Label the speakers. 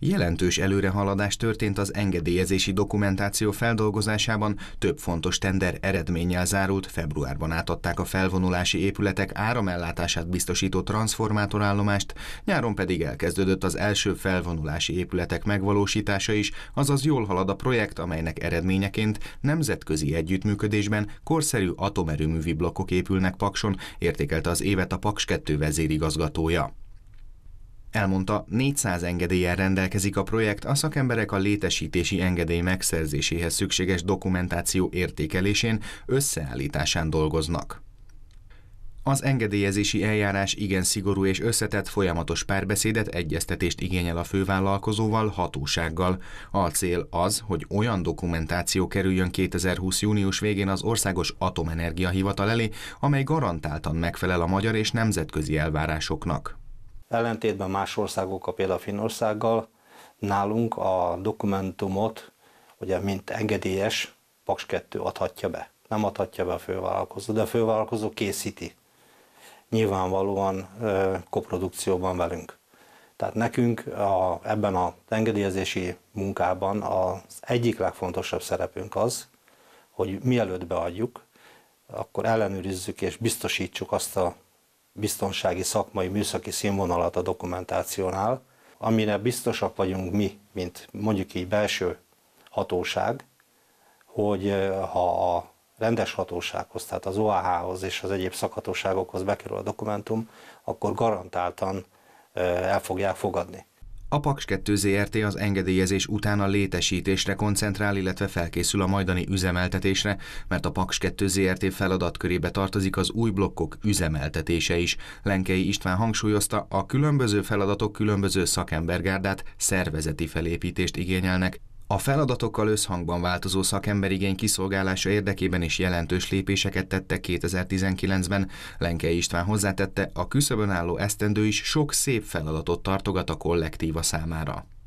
Speaker 1: Jelentős előrehaladás történt az engedélyezési dokumentáció feldolgozásában, több fontos tender eredménnyel zárult, februárban átadták a felvonulási épületek áramellátását biztosító transformátorállomást, nyáron pedig elkezdődött az első felvonulási épületek megvalósítása is, azaz jól halad a projekt, amelynek eredményeként nemzetközi együttműködésben korszerű atomerőművi blokkok épülnek Pakson, értékelte az évet a Paks 2 vezérigazgatója. Elmondta, 400 engedéllyel rendelkezik a projekt, a szakemberek a létesítési engedély megszerzéséhez szükséges dokumentáció értékelésén, összeállításán dolgoznak. Az engedélyezési eljárás igen szigorú és összetett folyamatos párbeszédet, egyeztetést igényel a fővállalkozóval, hatósággal. A cél az, hogy olyan dokumentáció kerüljön 2020. június végén az Országos Atomenergia Hivatal elé, amely garantáltan megfelel a magyar és nemzetközi elvárásoknak.
Speaker 2: Ellentétben más országokkal, például Finnországgal, nálunk a dokumentumot, ugye mint engedélyes, Paks 2 adhatja be. Nem adhatja be a fővállalkozó, de a fővállalkozó készíti. Nyilvánvalóan ö, koprodukcióban velünk. Tehát nekünk a, ebben a engedélyezési munkában az egyik legfontosabb szerepünk az, hogy mielőtt beadjuk, akkor ellenőrizzük és biztosítsuk azt a biztonsági szakmai műszaki színvonalat a dokumentációnál, amire biztosak vagyunk mi, mint mondjuk így belső hatóság, hogy eh, ha a rendes hatósághoz, tehát az OAH-hoz és az egyéb szakhatóságokhoz bekerül a dokumentum, akkor garantáltan eh, el fogják fogadni.
Speaker 1: A Paks 2 ZRT az engedélyezés után a létesítésre koncentrál, illetve felkészül a majdani üzemeltetésre, mert a Paks 2 ZRT feladatkörébe tartozik az új blokkok üzemeltetése is. Lenkei István hangsúlyozta, a különböző feladatok különböző szakembergárdát, szervezeti felépítést igényelnek. A feladatokkal összhangban változó szakemberigény kiszolgálása érdekében is jelentős lépéseket tettek 2019-ben. Lenke István hozzátette, a küszöbön álló esztendő is sok szép feladatot tartogat a kollektíva számára.